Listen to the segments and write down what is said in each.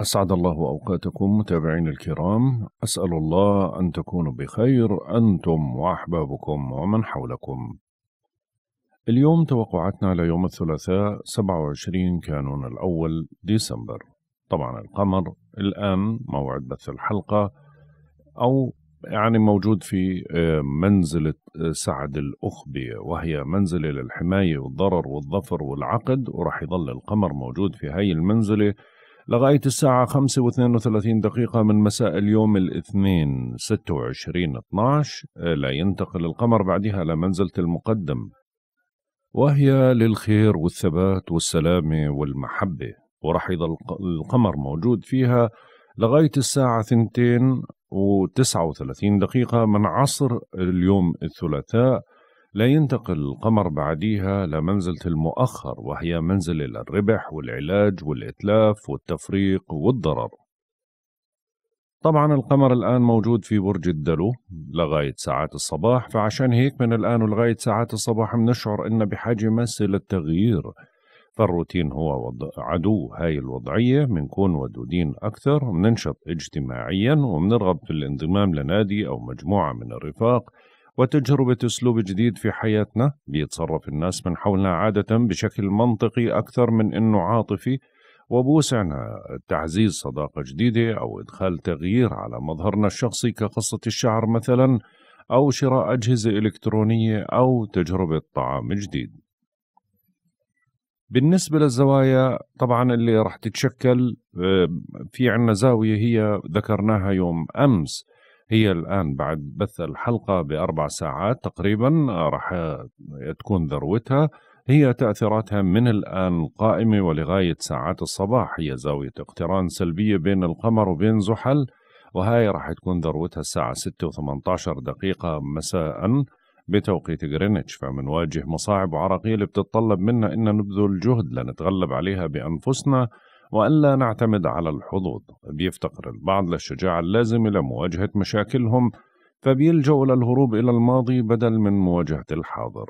أسعد الله أوقاتكم متابعين الكرام أسأل الله أن تكونوا بخير أنتم وأحبابكم ومن حولكم اليوم توقعاتنا ليوم الثلاثاء 27 كانون الأول ديسمبر طبعا القمر الآن موعد بث الحلقة أو يعني موجود في آه، منزلة آه، سعد الأخبية وهي منزلة للحماية والضرر والظفر والعقد ورح يظل القمر موجود في هاي المنزلة لغاية الساعة 5 و32 دقيقة من مساء اليوم الاثنين 26 12 لا ينتقل القمر بعدها لمنزلة المقدم وهي للخير والثبات والسلامة والمحبة ورح يضل القمر موجود فيها لغاية الساعة 2 و39 دقيقة من عصر اليوم الثلاثاء لا ينتقل القمر بعديها لمنزلة المؤخر وهي منزلة الربح والعلاج والإتلاف والتفريق والضرر طبعا القمر الآن موجود في برج الدلو لغاية ساعات الصباح فعشان هيك من الآن ولغاية ساعات الصباح بنشعر إن بحاجة ماسة للتغيير فالروتين هو وض... عدو هاي الوضعية بنكون ودودين أكثر بننشط اجتماعيا وبنرغب في الانضمام لنادي أو مجموعة من الرفاق وتجربة أسلوب جديد في حياتنا بيتصرف الناس من حولنا عادة بشكل منطقي أكثر من أنه عاطفي وبوسعنا تعزيز صداقة جديدة أو إدخال تغيير على مظهرنا الشخصي كقصة الشعر مثلا أو شراء أجهزة إلكترونية أو تجربة طعام جديد بالنسبة للزوايا طبعا اللي راح تتشكل آه، في عنا زاوية هي ذكرناها يوم أمس هي الآن بعد بث الحلقة بأربع ساعات تقريبا آه، راح آه، تكون ذروتها هي تأثيراتها من الآن القائمة ولغاية ساعات الصباح هي زاوية اقتران سلبية بين القمر وبين زحل وهاي راح تكون ذروتها الساعة 6 و18 دقيقة مساء بتوقيت غرينتش فمنواجه مصاعب وعراقيل بتتطلب منا أن نبذل جهد لنتغلب عليها بأنفسنا وألا نعتمد على الحظوظ بيفتقر البعض للشجاعة اللازمة لمواجهة مشاكلهم فبيلجأوا للهروب إلى الماضي بدل من مواجهة الحاضر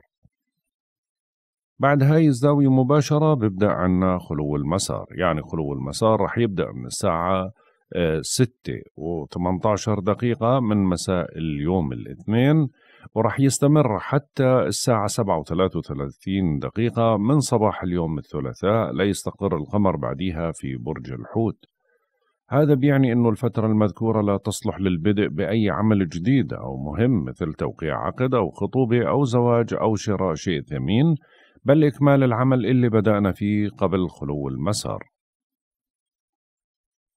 بعد هاي الزاوية مباشرة بيبدأ عنا خلو المسار يعني خلو المسار رح يبدأ من الساعة آه، ستة و18 دقيقة من مساء اليوم الاثنين وراح يستمر حتى الساعة 7.33 دقيقة من صباح اليوم الثلاثاء ليستقر القمر بعديها في برج الحوت هذا بيعني أنه الفترة المذكورة لا تصلح للبدء بأي عمل جديد أو مهم مثل توقيع عقد أو خطوبة أو زواج أو شراء شيء ثمين بل إكمال العمل اللي بدأنا فيه قبل خلو المسار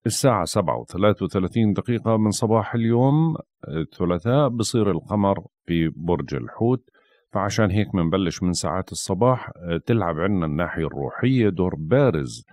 الساعة 7:33 دقيقة من صباح اليوم آه، الثلاثاء بصير القمر في برج الحوت فعشان هيك بنبلش من ساعات الصباح آه، تلعب عنا الناحية الروحية دور بارز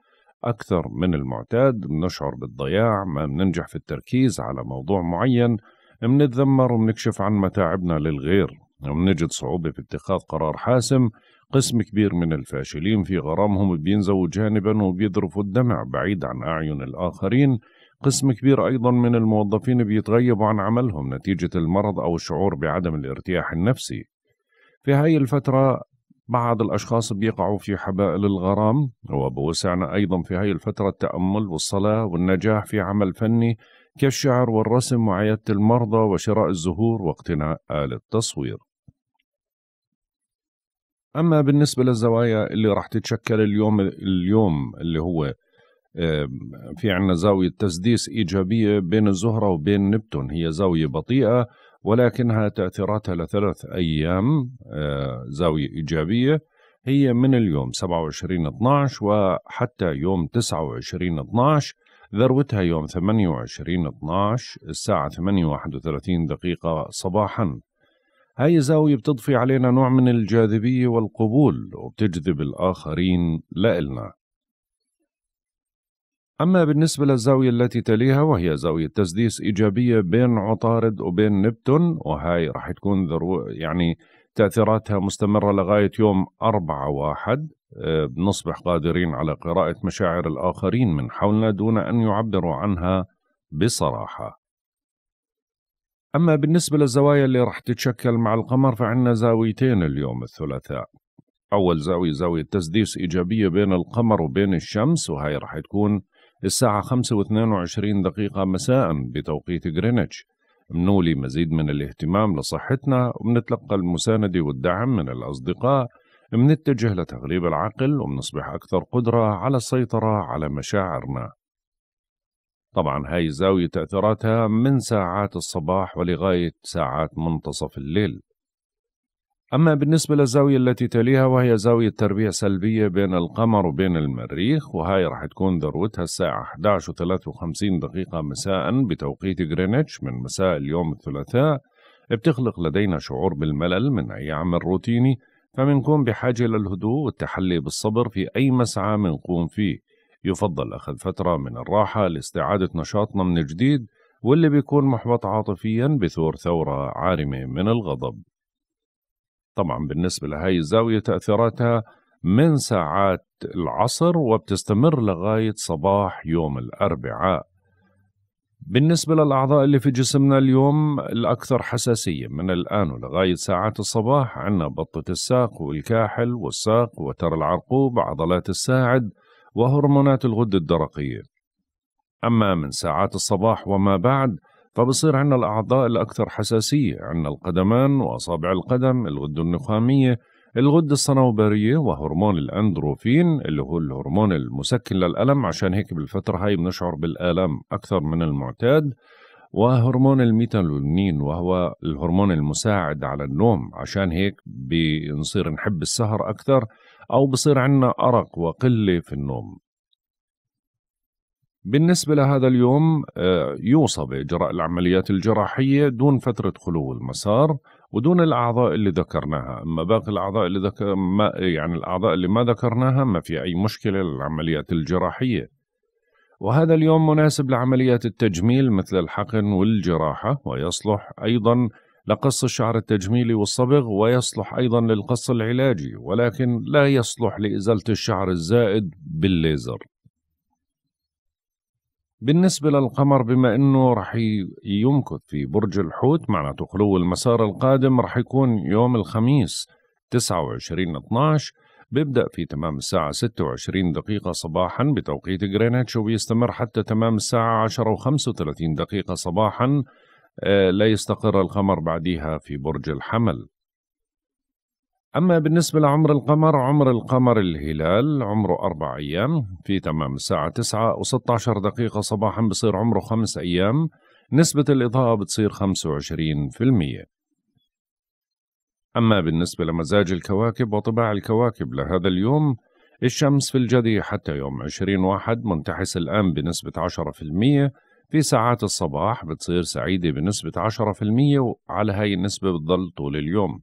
أكثر من المعتاد بنشعر بالضياع ما بننجح في التركيز على موضوع معين بنتذمر وبنكشف عن متاعبنا للغير بنجد صعوبة في اتخاذ قرار حاسم قسم كبير من الفاشلين في غرامهم بينزوا جانبا وبيذرفوا الدمع بعيد عن أعين الآخرين قسم كبير أيضا من الموظفين بيتغيبوا عن عملهم نتيجة المرض أو الشعور بعدم الارتياح النفسي في هاي الفترة بعض الأشخاص بيقعوا في حبائل الغرام وبوسعنا أيضا في هاي الفترة التأمل والصلاة والنجاح في عمل فني كالشعر والرسم وعيادة المرضى وشراء الزهور واقتناء آلة تصوير اما بالنسبه للزوايا اللي راح تتشكل اليوم اليوم اللي هو في عندنا زاوية تسديس إيجابية بين الزهرة وبين نبتون هي زاوية بطيئة ولكنها تأثيراتها لثلاث أيام آه، زاوية إيجابية هي من اليوم 27 12 وحتى يوم 29 12 ذروتها يوم 28 12 الساعة 8.31 دقيقة صباحا هاي الزاوية بتضفي علينا نوع من الجاذبية والقبول وبتجذب الآخرين لإلنا أما بالنسبة للزاوية التي تليها وهي زاوية تسديس إيجابية بين عطارد وبين نبتون وهاي رح تكون ذرو يعني تأثيراتها مستمرة لغاية يوم أربعة واحد آه، بنصبح قادرين على قراءة مشاعر الآخرين من حولنا دون أن يعبروا عنها بصراحة أما بالنسبة للزوايا اللي راح تتشكل مع القمر فعنا زاويتين اليوم الثلاثاء أول زاوية زاوية تسديس إيجابية بين القمر وبين الشمس وهي راح تكون الساعة 5 و22 دقيقة مساء بتوقيت غرينتش منولي مزيد من الاهتمام لصحتنا وبنتلقى المساندة والدعم من الأصدقاء منتجه لتغليب العقل وبنصبح أكثر قدرة على السيطرة على مشاعرنا طبعا هاي الزاوية تأثيراتها من ساعات الصباح ولغاية ساعات منتصف الليل أما بالنسبة للزاوية التي تليها وهي زاوية تربيع سلبية بين القمر وبين المريخ وهاي راح تكون ذروتها الساعة 11:53 دقيقة مساء بتوقيت غرينتش من مساء اليوم الثلاثاء بتخلق لدينا شعور بالملل من أي عمل روتيني فمنكون بحاجة للهدوء والتحلي بالصبر في أي مسعى منقوم فيه يفضل أخذ فترة من الراحة لاستعادة نشاطنا من جديد واللي بيكون محبط عاطفيا بثور ثورة عارمة من الغضب طبعا بالنسبة لهاي الزاوية تأثيراتها من ساعات العصر وبتستمر لغاية صباح يوم الأربعاء بالنسبة للأعضاء اللي في جسمنا اليوم الأكثر حساسية من الآن ولغاية ساعات الصباح عندنا بطة الساق والكاحل والساق وتر العرقوب عضلات الساعد وهرمونات الغدة الدرقية أما من ساعات الصباح وما بعد فبصير عندنا الأعضاء الأكثر حساسية عندنا القدمان وأصابع القدم الغدة النخامية الغدة الصنوبرية وهرمون الأندروفين اللي هو الهرمون المسكن للألم عشان هيك بالفترة هاي بنشعر بالآلام أكثر من المعتاد وهرمون الميتالونين وهو الهرمون المساعد على النوم عشان هيك بنصير نحب السهر أكثر أو بصير عندنا أرق وقلة في النوم بالنسبة لهذا اليوم آه، يوصى بإجراء العمليات الجراحية دون فترة خلو المسار ودون الأعضاء اللي ذكرناها أما باقي الأعضاء اللي ذكر ما يعني الأعضاء اللي ما ذكرناها ما في أي مشكلة للعمليات الجراحية وهذا اليوم مناسب لعمليات التجميل مثل الحقن والجراحة ويصلح أيضا لقص الشعر التجميلي والصبغ ويصلح أيضا للقص العلاجي ولكن لا يصلح لإزالة الشعر الزائد بالليزر بالنسبة للقمر بما أنه رح يمكث في برج الحوت معناته خلو المسار القادم رح يكون يوم الخميس 29 12 بيبدأ في تمام الساعة 26 دقيقة صباحا بتوقيت جرينتش وبيستمر حتى تمام الساعة 10 و35 دقيقة صباحا آه، لا يستقر القمر بعدها في برج الحمل أما بالنسبة لعمر القمر عمر القمر الهلال عمره أربع أيام في تمام الساعة 9 و16 دقيقة صباحا بصير عمره خمس أيام نسبة الإضاءة بتصير 25% أما بالنسبة لمزاج الكواكب وطباع الكواكب لهذا اليوم الشمس في الجدي حتى يوم 20 واحد منتحس الآن بنسبة 10% في ساعات الصباح بتصير سعيدة بنسبة 10% وعلى هاي النسبة بتضل طول اليوم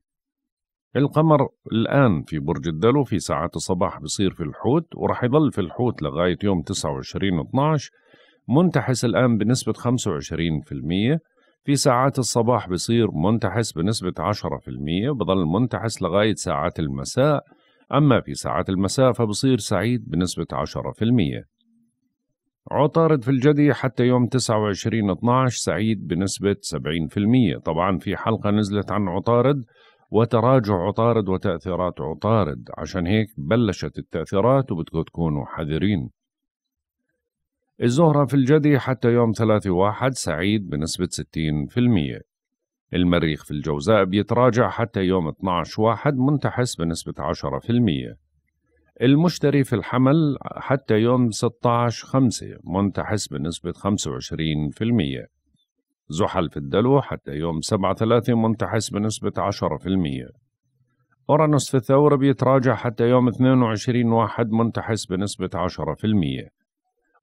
القمر الآن في برج الدلو في ساعات الصباح بصير في الحوت ورح يضل في الحوت لغاية يوم 29 12 منتحس الآن بنسبة المية في ساعات الصباح بصير منتحس بنسبة 10% بضل منتحس لغاية ساعات المساء أما في ساعات المساء فبصير سعيد بنسبة 10% عطارد في الجدي حتى يوم 29/12 سعيد بنسبة 70% طبعا في حلقة نزلت عن عطارد وتراجع عطارد وتأثيرات عطارد عشان هيك بلشت التأثيرات وبدكم تكونوا حذرين الزهرة في الجدي حتى يوم 3/1 سعيد بنسبة 60%. المريخ في الجوزاء بيتراجع حتى يوم 12/1 منتحس بنسبة 10%. المشتري في الحمل حتى يوم 16/5 منتحس بنسبة 25%. زحل في الدلو حتى يوم 7/3 منتحس بنسبة 10%. أورانوس في الثور بيتراجع حتى يوم 22/1 منتحس بنسبة 10%.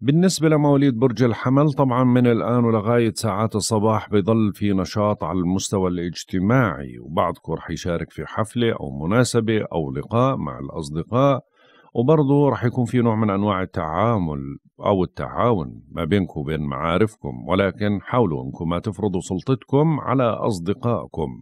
بالنسبة لمواليد برج الحمل طبعا من الآن ولغاية ساعات الصباح بضل في نشاط على المستوى الاجتماعي وبعضكم رح يشارك في حفلة أو مناسبة أو لقاء مع الأصدقاء وبرضه رح يكون في نوع من أنواع التعامل أو التعاون ما بينكم وبين معارفكم ولكن حاولوا أنكم ما تفرضوا سلطتكم على أصدقائكم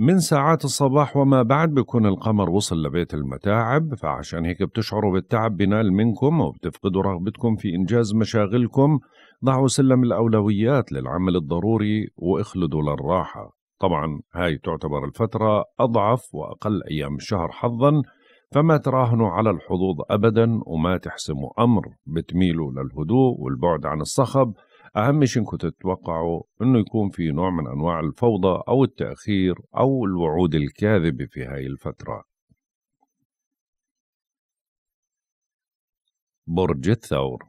من ساعات الصباح وما بعد بيكون القمر وصل لبيت المتاعب فعشان هيك بتشعروا بالتعب بنال منكم وبتفقدوا رغبتكم في إنجاز مشاغلكم ضعوا سلم الأولويات للعمل الضروري واخلدوا للراحة طبعا هاي تعتبر الفترة أضعف وأقل أيام الشهر حظا فما تراهنوا على الحظوظ أبدا وما تحسموا أمر بتميلوا للهدوء والبعد عن الصخب أهم شيء أنكم تتوقعوا أنه يكون في نوع من أنواع الفوضى أو التأخير أو الوعود الكاذبة في هاي الفترة برج الثور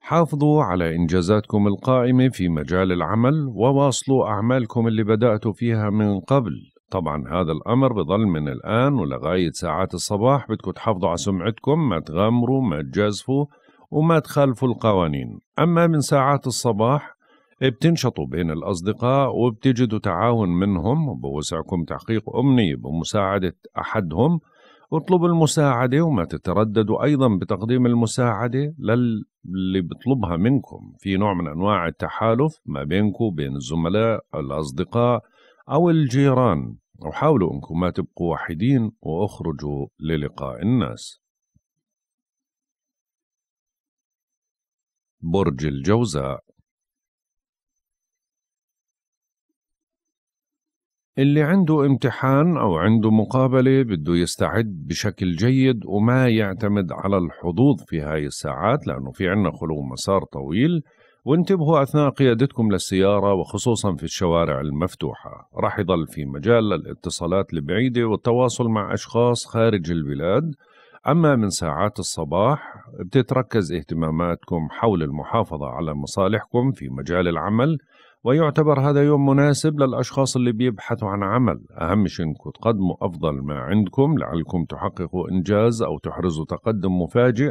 حافظوا على إنجازاتكم القائمة في مجال العمل وواصلوا أعمالكم اللي بدأتوا فيها من قبل طبعا هذا الأمر بضل من الآن ولغاية ساعات الصباح بدكم تحافظوا على سمعتكم ما تغامروا ما تجازفوا وما تخالفوا القوانين أما من ساعات الصباح بتنشطوا بين الأصدقاء وبتجدوا تعاون منهم بوسعكم تحقيق أمنية بمساعدة أحدهم اطلبوا المساعدة وما تترددوا أيضا بتقديم المساعدة للي بطلبها منكم في نوع من أنواع التحالف ما بينكم وبين الزملاء الأصدقاء أو الجيران وحاولوا أنكم ما تبقوا وحيدين وأخرجوا للقاء الناس برج الجوزاء اللي عنده امتحان أو عنده مقابلة بده يستعد بشكل جيد وما يعتمد على الحظوظ في هاي الساعات لأنه في عنا خلو مسار طويل وانتبهوا أثناء قيادتكم للسيارة وخصوصا في الشوارع المفتوحة راح يضل في مجال للاتصالات البعيدة والتواصل مع أشخاص خارج البلاد أما من ساعات الصباح بتتركز اهتماماتكم حول المحافظة على مصالحكم في مجال العمل ويعتبر هذا يوم مناسب للأشخاص اللي بيبحثوا عن عمل أهم شيء أنكم تقدموا أفضل ما عندكم لعلكم تحققوا إنجاز أو تحرزوا تقدم مفاجئ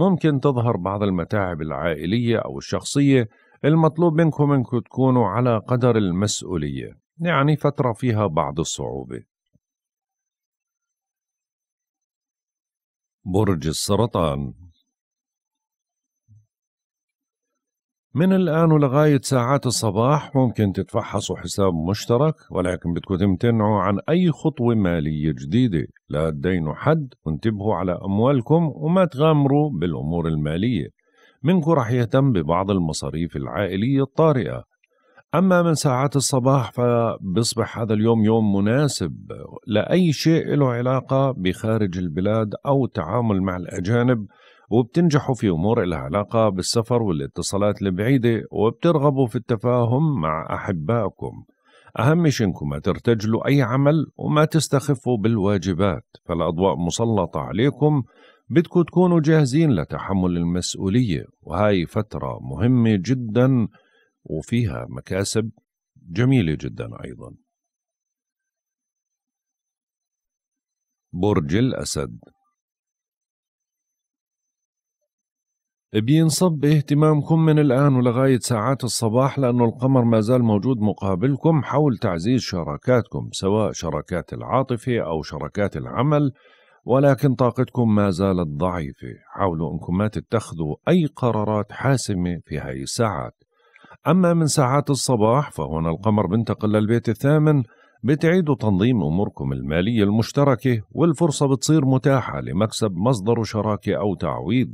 ممكن تظهر بعض المتاعب العائلية أو الشخصية المطلوب منكم أنكم تكونوا على قدر المسؤولية يعني فترة فيها بعض الصعوبة برج السرطان من الآن ولغاية ساعات الصباح ممكن تتفحصوا حساب مشترك ولكن بدكم تمتنعوا عن أي خطوة مالية جديدة لا تدينوا حد وانتبهوا على أموالكم وما تغامروا بالأمور المالية منكم رح يهتم ببعض المصاريف العائلية الطارئة أما من ساعات الصباح فبصبح هذا اليوم يوم مناسب لأي شيء له علاقة بخارج البلاد أو التعامل مع الأجانب وبتنجحوا في أمور لها علاقة بالسفر والاتصالات البعيدة وبترغبوا في التفاهم مع أحبائكم أهم شيء إنكم ما ترتجلوا أي عمل وما تستخفوا بالواجبات فالأضواء مسلطة عليكم بدكم تكونوا جاهزين لتحمل المسؤولية وهاي فترة مهمة جدا وفيها مكاسب جميلة جدا أيضا برج الأسد بينصب اهتمامكم من الآن ولغاية ساعات الصباح لأنه القمر ما زال موجود مقابلكم حول تعزيز شراكاتكم سواء شراكات العاطفة أو شراكات العمل ولكن طاقتكم ما زالت ضعيفة حاولوا أنكم ما تتخذوا أي قرارات حاسمة في هاي الساعات أما من ساعات الصباح فهنا القمر بنتقل للبيت الثامن بتعيدوا تنظيم أموركم المالية المشتركة والفرصة بتصير متاحة لمكسب مصدر شراكة أو تعويض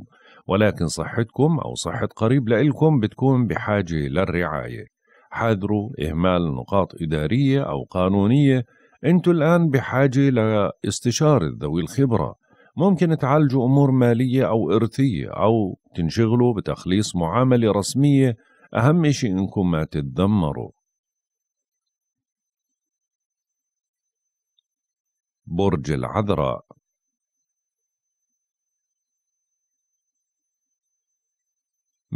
ولكن صحتكم أو صحة قريب لإلكم بتكون بحاجة للرعاية حاذروا إهمال نقاط إدارية أو قانونية أنتوا الآن بحاجة لاستشارة ذوي الخبرة ممكن تعالجوا أمور مالية أو إرثية أو تنشغلوا بتخليص معاملة رسمية أهم شيء إنكم ما تتذمروا برج العذراء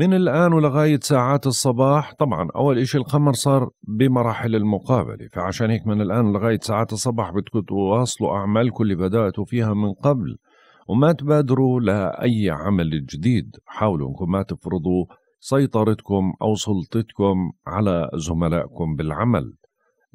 من الآن ولغاية ساعات الصباح طبعا أول إشي القمر صار بمراحل المقابلة فعشان هيك من الآن لغاية ساعات الصباح بدكم تواصلوا أعمالكم اللي بدأتوا فيها من قبل وما تبادروا لأي عمل جديد حاولوا أنكم ما تفرضوا سيطرتكم أو سلطتكم على زملائكم بالعمل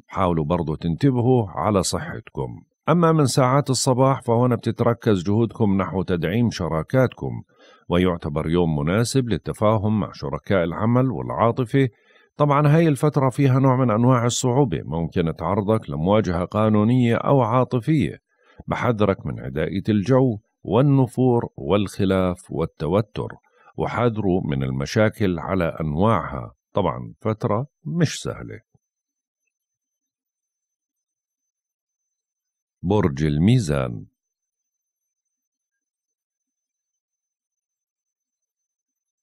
حاولوا برضو تنتبهوا على صحتكم أما من ساعات الصباح فهنا بتتركز جهودكم نحو تدعيم شراكاتكم ويعتبر يوم مناسب للتفاهم مع شركاء العمل والعاطفة طبعا هاي الفترة فيها نوع من أنواع الصعوبة ممكن تعرضك لمواجهة قانونية أو عاطفية بحذرك من عدائية الجو والنفور والخلاف والتوتر وحذروا من المشاكل على أنواعها طبعا فترة مش سهلة برج الميزان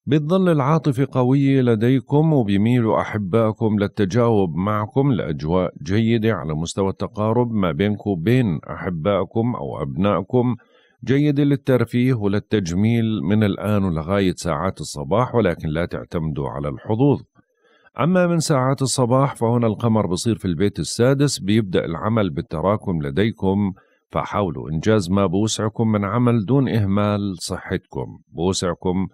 بتظل العاطفة قوية لديكم وبيميلوا أحبائكم للتجاوب معكم لأجواء جيدة على مستوى التقارب ما بينكم وبين أحبائكم أو أبنائكم جيدة للترفيه وللتجميل من الآن ولغاية ساعات الصباح ولكن لا تعتمدوا على الحظوظ أما من ساعات الصباح فهنا القمر بصير في البيت السادس بيبدأ العمل بالتراكم لديكم فحاولوا إنجاز ما بوسعكم من عمل دون إهمال صحتكم بوسعكم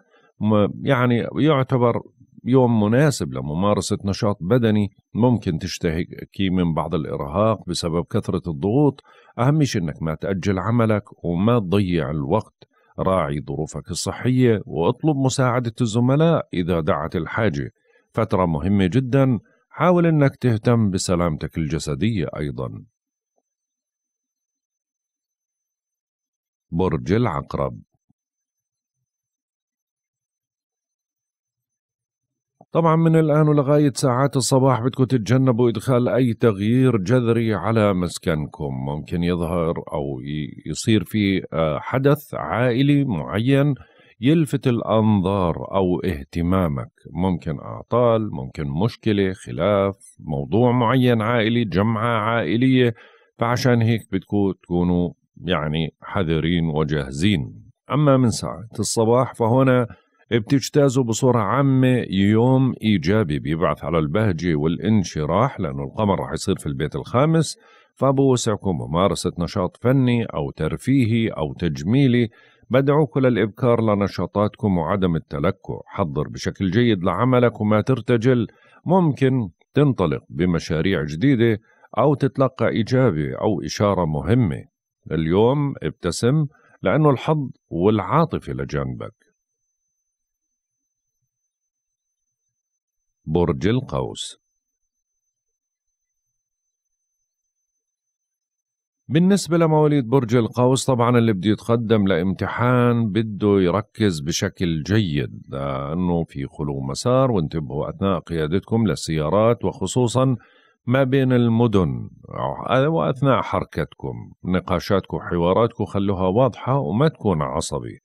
يعني يعتبر يوم مناسب لممارسة نشاط بدني ممكن تشتهي من بعض الإرهاق بسبب كثرة الضغوط أهم شيء أنك ما تأجل عملك وما تضيع الوقت راعي ظروفك الصحية واطلب مساعدة الزملاء إذا دعت الحاجة فترة مهمة جدا حاول أنك تهتم بسلامتك الجسدية أيضا برج العقرب طبعا من الآن ولغاية ساعات الصباح بدكم تتجنبوا إدخال أي تغيير جذري على مسكنكم ممكن يظهر أو يصير في آه، حدث عائلي معين يلفت الأنظار أو اهتمامك ممكن أعطال ممكن مشكلة خلاف موضوع معين عائلي جمعة عائلية فعشان هيك بدكم تكونوا يعني حذرين وجاهزين أما من ساعة الصباح فهنا بتجتازه بصورة عامة يوم إيجابي بيبعث على البهجة والانشراح لأنه القمر رح يصير في البيت الخامس فبوسعكم ممارسة نشاط فني أو ترفيهي أو تجميلي بدعوك للإبكار لنشاطاتكم وعدم التلكع حضر بشكل جيد لعملك وما ترتجل ممكن تنطلق بمشاريع جديدة أو تتلقى إجابة أو إشارة مهمة اليوم ابتسم لأنه الحظ والعاطفة لجانبك برج القوس بالنسبة لمواليد برج القوس طبعا اللي بده يتقدم لامتحان بده يركز بشكل جيد لأنه في خلو مسار وانتبهوا أثناء قيادتكم للسيارات وخصوصا ما بين المدن وأثناء حركتكم نقاشاتكم وحواراتكم خلوها واضحة وما تكون عصبي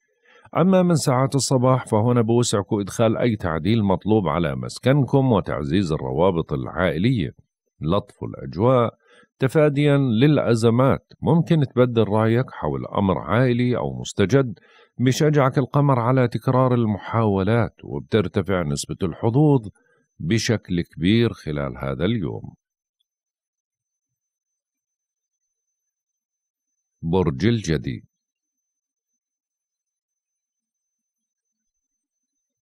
أما من ساعات الصباح فهنا بوسعكم إدخال أي تعديل مطلوب على مسكنكم وتعزيز الروابط العائلية لطف الأجواء تفاديا للأزمات ممكن تبدل رأيك حول أمر عائلي أو مستجد بشجعك القمر على تكرار المحاولات وبترتفع نسبة الحظوظ بشكل كبير خلال هذا اليوم برج الجدي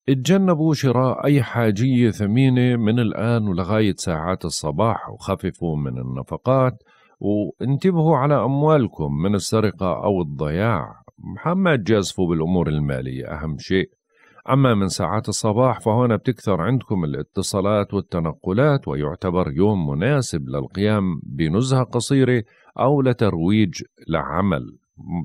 اتجنبوا شراء أي حاجية ثمينة من الآن ولغاية ساعات الصباح وخففوا من النفقات وانتبهوا على أموالكم من السرقة أو الضياع ما تجازفوا بالأمور المالية أهم شيء أما من ساعات الصباح فهنا بتكثر عندكم الاتصالات والتنقلات ويعتبر يوم مناسب للقيام بنزهة قصيرة أو لترويج لعمل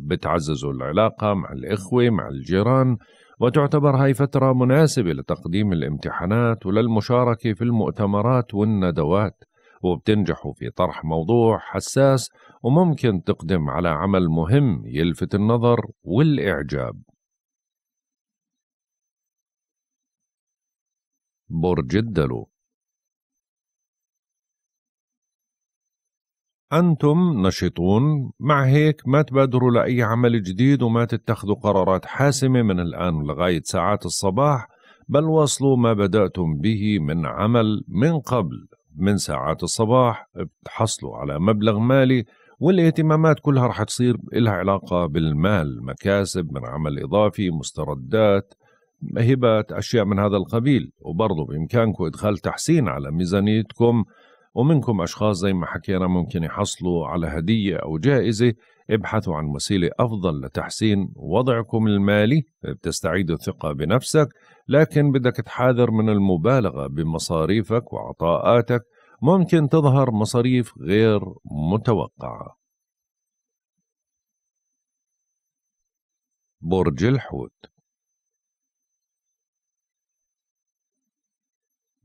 بتعززوا العلاقة مع الإخوة مع الجيران وتعتبر هاي فترة مناسبة لتقديم الامتحانات وللمشاركة في المؤتمرات والندوات وبتنجحوا في طرح موضوع حساس وممكن تقدم على عمل مهم يلفت النظر والإعجاب برج الدلو أنتم نشطون مع هيك ما تبادروا لأي عمل جديد وما تتخذوا قرارات حاسمة من الآن لغاية ساعات الصباح بل واصلوا ما بدأتم به من عمل من قبل من ساعات الصباح بتحصلوا على مبلغ مالي والاهتمامات كلها رح تصير لها علاقة بالمال مكاسب من عمل إضافي مستردات هبات أشياء من هذا القبيل وبرضو بإمكانكم إدخال تحسين على ميزانيتكم ومنكم أشخاص زي ما حكينا ممكن يحصلوا على هدية أو جائزة ابحثوا عن وسيلة أفضل لتحسين وضعكم المالي بتستعيد الثقة بنفسك لكن بدك تحاذر من المبالغة بمصاريفك وعطاءاتك ممكن تظهر مصاريف غير متوقعة برج الحوت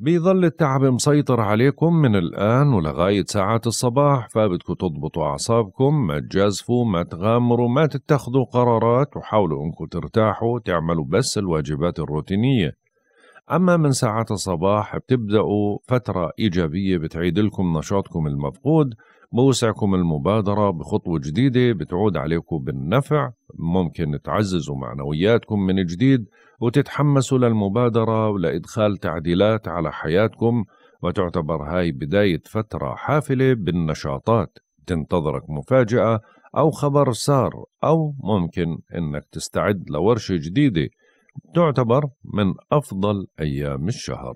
بيظل التعب مسيطر عليكم من الآن ولغاية ساعات الصباح فبدكم تضبطوا أعصابكم ما تجازفوا ما تغامروا ما تتخذوا قرارات وحاولوا أنكم ترتاحوا تعملوا بس الواجبات الروتينية أما من ساعات الصباح بتبدأوا فترة إيجابية بتعيد لكم نشاطكم المفقود بوسعكم المبادرة بخطوة جديدة بتعود عليكم بالنفع ممكن تعززوا معنوياتكم من جديد وتتحمسوا للمبادرة ولإدخال تعديلات على حياتكم وتعتبر هاي بداية فترة حافلة بالنشاطات تنتظرك مفاجأة أو خبر سار أو ممكن أنك تستعد لورشة جديدة تعتبر من أفضل أيام الشهر